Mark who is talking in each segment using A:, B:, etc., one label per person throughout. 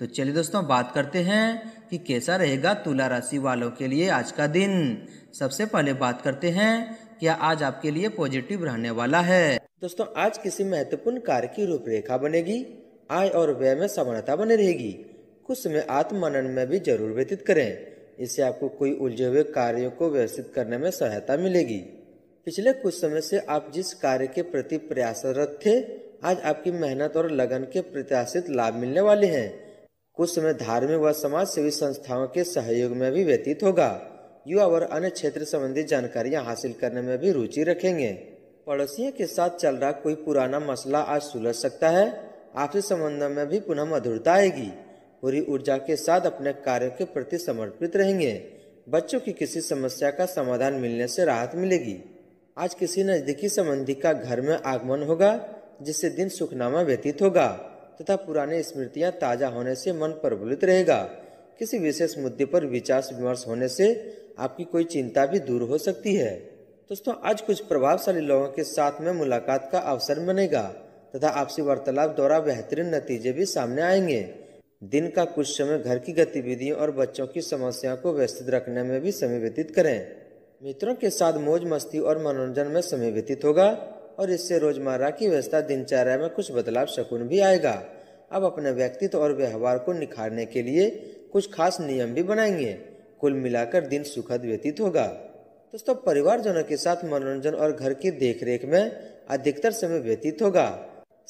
A: तो चलिए दोस्तों बात करते हैं कि कैसा रहेगा तुला राशि वालों के लिए आज का दिन सबसे पहले बात करते हैं क्या आज आपके लिए पॉजिटिव रहने वाला है दोस्तों आज किसी महत्वपूर्ण कार्य की रूपरेखा बनेगी आय और व्यय में समानता बने रहेगी कुछ समय आत्मनन में भी जरूर व्यतीत करें इससे आपको कोई उलझे हुए कार्यों को व्यवस्थित करने में सहायता मिलेगी पिछले कुछ समय से आप जिस कार्य के प्रति प्रयासरत थे आज आपकी मेहनत और लगन के प्रत्याशित लाभ मिलने वाले हैं कुछ समय धार्मिक व समाज सेवी संस्थाओं के सहयोग में भी व्यतीत होगा युवा और अन्य क्षेत्र संबंधी जानकारियां हासिल करने में भी रुचि रखेंगे पड़ोसियों के साथ चल रहा कोई पुराना मसला आज सुलझ सकता है आपसी संबंध में भी पुनः मधुरता आएगी पूरी ऊर्जा के साथ अपने कार्यों के प्रति समर्पित रहेंगे बच्चों की किसी समस्या का समाधान मिलने से राहत मिलेगी आज किसी नजदीकी संबंधी का घर में आगमन होगा जिससे दिन सुखनामा व्यतीत होगा तथा पुराने स्मृतियां ताज़ा होने से मन प्रबुलित रहेगा किसी विशेष मुद्दे पर विचार विमर्श होने से आपकी कोई चिंता भी दूर हो सकती है दोस्तों आज कुछ प्रभावशाली लोगों के साथ में मुलाकात का अवसर बनेगा तथा आपसी वार्तालाप द्वारा बेहतरीन नतीजे भी सामने आएंगे दिन का कुछ समय घर की गतिविधियों और बच्चों की समस्याओं को व्यवस्थित रखने में भी समय व्यतीत करें मित्रों के साथ मौज मस्ती और मनोरंजन में समय व्यतीत होगा और इससे रोजमर्रा की व्यवस्था दिनचर्या में कुछ बदलाव शकुन भी आएगा अब अपने व्यक्तित्व और व्यवहार को निखारने के लिए कुछ खास नियम भी बनाएंगे कुल मिलाकर दिन सुखद व्यतीत होगा दोस्तों परिवारजनों के साथ मनोरंजन और घर की देखरेख में अधिकतर समय व्यतीत होगा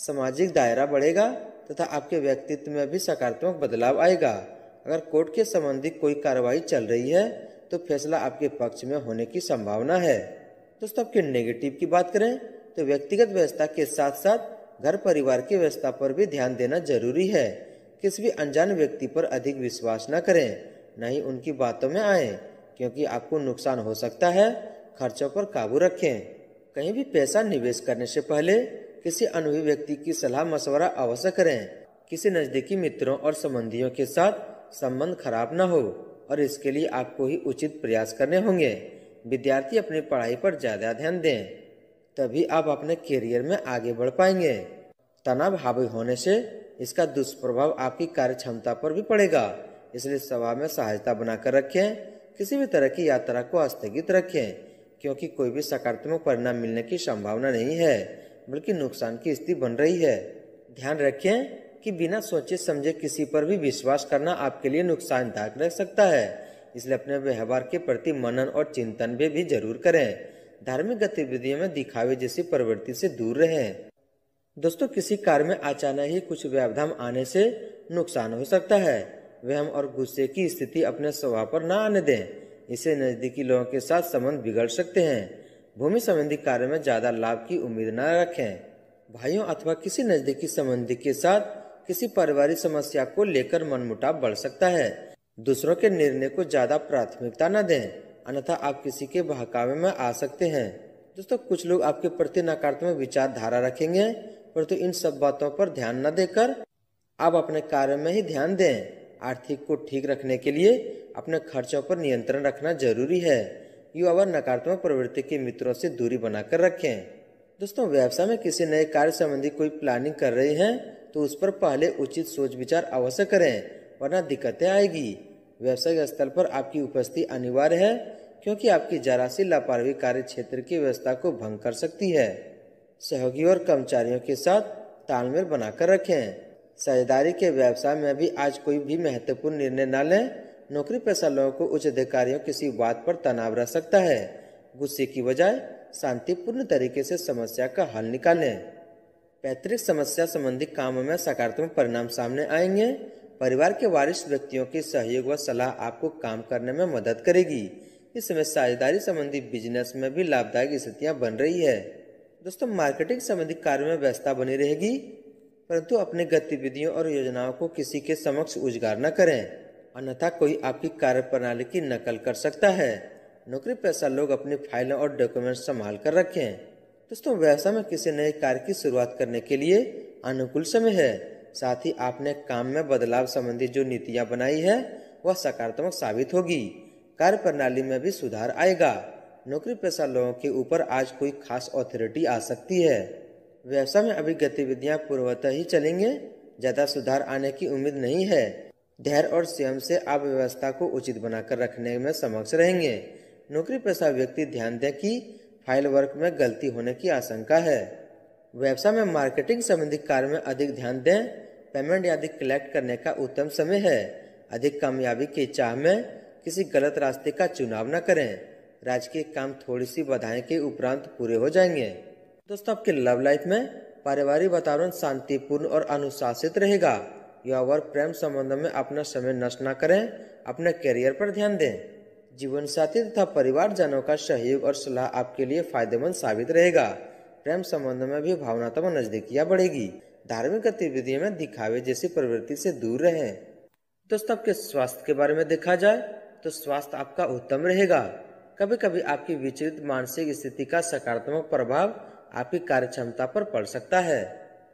A: सामाजिक दायरा बढ़ेगा तथा आपके व्यक्तित्व में भी सकारात्मक बदलाव आएगा अगर कोर्ट के संबंधी कोई कार्रवाई चल रही है तो फैसला आपके पक्ष में होने की संभावना है दोस्तों आपके नेगेटिव की बात करें तो व्यक्तिगत व्यवस्था के साथ साथ घर परिवार की व्यवस्था पर भी ध्यान देना जरूरी है किसी भी अनजान व्यक्ति पर अधिक विश्वास न करें न ही उनकी बातों में आए क्योंकि आपको नुकसान हो सकता है खर्चों पर काबू रखें कहीं भी पैसा निवेश करने से पहले किसी अनुभवी व्यक्ति की सलाह मशवरा अवश्य करें किसी नज़दीकी मित्रों और संबंधियों के साथ संबंध खराब न हो और इसके लिए आपको ही उचित प्रयास करने होंगे विद्यार्थी अपनी पढ़ाई पर ज़्यादा ध्यान दें तभी आप अपने करियर में आगे बढ़ पाएंगे तनाव हावी होने से इसका दुष्प्रभाव आपकी कार्य क्षमता पर भी पड़ेगा इसलिए स्वभाव में सहायता बनाकर रखें किसी भी तरह की यात्रा को स्थगित रखें क्योंकि कोई भी सकारात्मक परिणाम मिलने की संभावना नहीं है बल्कि नुकसान की स्थिति बन रही है ध्यान रखें कि बिना सोचे समझे किसी पर भी विश्वास करना आपके लिए नुकसानदायक रह सकता है इसलिए अपने व्यवहार के प्रति मनन और चिंतन भी, भी जरूर करें धार्मिक गतिविधियों में दिखावे जैसी प्रवृत्ति से दूर रहे दोस्तों किसी कार्य में अचानक ही कुछ व्यवधान आने से नुकसान हो सकता है वहम और गुस्से की स्थिति अपने स्वभाव पर न आने दें इसे नजदीकी लोगों के साथ संबंध बिगड़ सकते हैं भूमि संबंधी कार्य में ज्यादा लाभ की उम्मीद न रखें भाइयों अथवा किसी नजदीकी संबंधी के साथ किसी पारिवारिक समस्या को लेकर मनमुटाव बढ़ सकता है दूसरों के निर्णय को ज्यादा प्राथमिकता न दें अन्यथा आप किसी के बहकावे में आ सकते हैं दोस्तों कुछ लोग आपके प्रति नकारात्मक विचारधारा रखेंगे परंतु तो इन सब बातों पर ध्यान न देकर आप अपने कार्य में ही ध्यान दें आर्थिक को ठीक रखने के लिए अपने खर्चों पर नियंत्रण रखना जरूरी है युवा व नकारात्मक प्रवृत्ति के मित्रों से दूरी बनाकर रखें दोस्तों व्यवसाय में किसी नए कार्य संबंधी कोई प्लानिंग कर रहे हैं तो उस पर पहले उचित सोच विचार अवश्य करें वरना दिक्कतें आएगी व्यवसाय स्थल पर आपकी उपस्थिति अनिवार्य है क्योंकि आपकी जरा सी लापरवाही कार्य क्षेत्र की व्यवस्था को भंग कर सकती है सहयोगी और कर्मचारियों के साथ तालमेल बनाकर रखें साझेदारी के व्यवसाय में भी आज कोई भी महत्वपूर्ण निर्णय न लें नौकरी पेशा लोगों को उच्च अधिकारियों किसी बात पर तनाव रह सकता है गुस्से की बजाय शांतिपूर्ण तरीके से समस्या का हल निकालें पैतृक समस्या संबंधी कामों में सकारात्मक परिणाम सामने आएंगे परिवार के वरिष्ठ व्यक्तियों के सहयोग व सलाह आपको काम करने में मदद करेगी इस समय साझेदारी संबंधी बिजनेस में भी लाभदायक स्थितियाँ बन रही है दोस्तों मार्केटिंग संबंधी कार्य में व्यस्तता बनी रहेगी परंतु अपने गतिविधियों और योजनाओं को किसी के समक्ष उजगार न करें अन्यथा कोई आपकी कार्य प्रणाली की नकल कर सकता है नौकरी पैसा लोग अपनी फाइलों और डॉक्यूमेंट संभाल कर रखें दोस्तों व्यवसाय में किसी नए कार्य की शुरुआत करने के लिए अनुकूल समय है साथ ही आपने काम में बदलाव संबंधी जो नीतियाँ बनाई है वह सकारात्मक साबित होगी कार्य प्रणाली में भी सुधार आएगा नौकरी पेशा लोगों के ऊपर आज कोई खास ऑथोरिटी आ सकती है व्यवसाय में अभी गतिविधियां पूर्वतः ही चलेंगे ज्यादा सुधार आने की उम्मीद नहीं है धैर्य और स्वयं से आप व्यवस्था को उचित बनाकर रखने में समक्ष रहेंगे नौकरी पेशा व्यक्ति ध्यान दें कि फाइल वर्क में गलती होने की आशंका है व्यवसाय में मार्केटिंग संबंधी कार्य में अधिक ध्यान दें पेमेंट आदि कलेक्ट करने का उत्तम समय है अधिक कामयाबी की चाह में किसी गलत रास्ते का चुनाव न करें राजकीय काम थोड़ी सी बधाएं के उपरांत पूरे हो जाएंगे दोस्तों आपके लव लाइफ में पारिवारिक वातावरण शांतिपूर्ण और अनुशासित रहेगा युवा वर्ग प्रेम संबंध में अपना समय नष्ट न करें अपने करियर पर ध्यान दें जीवन साथी तथा परिवार जनों का सहयोग और सलाह आपके लिए फायदेमंद साबित रहेगा प्रेम संबंध में भी भावनात्मक नजदीकियाँ बढ़ेगी धार्मिक गतिविधियों में दिखावे जैसी प्रवृत्ति से दूर रहें दोस्तों आपके स्वास्थ्य के बारे में देखा जाए तो स्वास्थ्य आपका उत्तम रहेगा कभी कभी आपकी विचलित मानसिक स्थिति का सकारात्मक प्रभाव आपकी कार्य क्षमता पर पड़ सकता है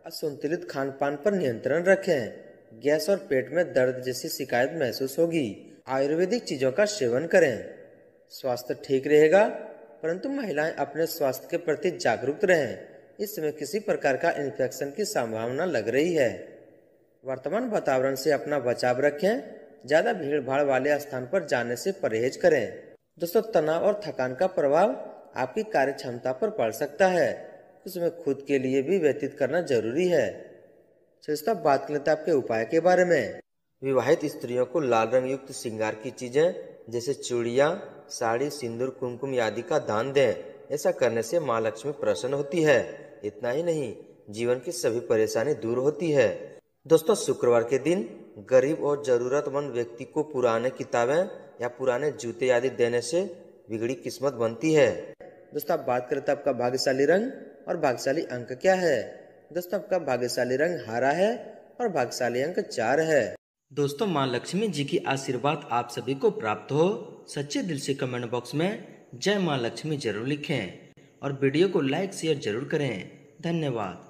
A: असंतुलित खान पान पर नियंत्रण रखें गैस और पेट में दर्द जैसी शिकायत महसूस होगी आयुर्वेदिक चीजों का सेवन करें स्वास्थ्य ठीक रहेगा परंतु महिलाएं अपने स्वास्थ्य के प्रति जागरूक रहें इस समय किसी प्रकार का इन्फेक्शन की संभावना लग रही है वर्तमान वातावरण से अपना बचाव रखें ज्यादा भीड़ भाड़ वाले स्थान पर जाने से परहेज करें दोस्तों तनाव और थकान का प्रभाव आपकी कार्य क्षमता पर पड़ सकता है उसमें खुद के लिए भी व्यतीत करना जरूरी है दोस्तों बात कर हैं तो आपके उपाय के बारे में विवाहित स्त्रियों को लाल रंग युक्त श्रृंगार की चीजें जैसे चूड़िया साड़ी सिंदूर कुमकुम आदि का दान दें ऐसा करने से माँ लक्ष्मी प्रसन्न होती है इतना ही नहीं जीवन की सभी परेशानी दूर होती है दोस्तों शुक्रवार के दिन गरीब और ज़रूरतमंद व्यक्ति को पुराने किताबें या पुराने जूते आदि देने से बिगड़ी किस्मत बनती है दोस्तों आप बात करें तो आपका भाग्यशाली रंग और भाग्यशाली अंक क्या है दोस्तों आपका भाग्यशाली रंग हरा है और भाग्यशाली अंक चार है दोस्तों माँ लक्ष्मी जी की आशीर्वाद आप सभी को प्राप्त हो सच्चे दिल से कमेंट बॉक्स में जय माँ लक्ष्मी जरूर लिखें और वीडियो को लाइक शेयर जरूर करें धन्यवाद